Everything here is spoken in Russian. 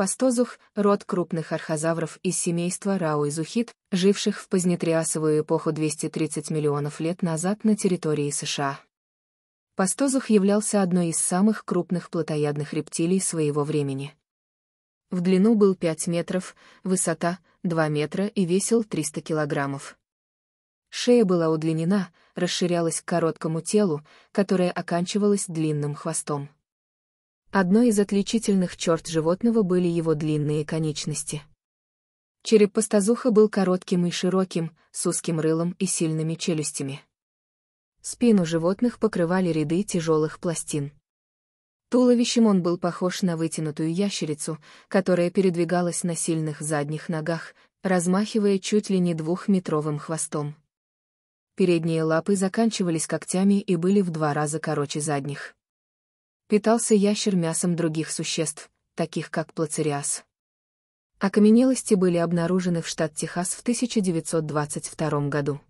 Пастозух – род крупных архозавров из семейства Рауизухит, живших в позднетриасовую эпоху 230 миллионов лет назад на территории США. Пастозух являлся одной из самых крупных плотоядных рептилий своего времени. В длину был 5 метров, высота – 2 метра и весил 300 килограммов. Шея была удлинена, расширялась к короткому телу, которое оканчивалось длинным хвостом. Одной из отличительных черт животного были его длинные конечности. Череп пастозуха был коротким и широким, с узким рылом и сильными челюстями. Спину животных покрывали ряды тяжелых пластин. Туловищем он был похож на вытянутую ящерицу, которая передвигалась на сильных задних ногах, размахивая чуть ли не двухметровым хвостом. Передние лапы заканчивались когтями и были в два раза короче задних. Питался ящер мясом других существ, таких как плацериас. Окаменелости были обнаружены в штат Техас в 1922 году.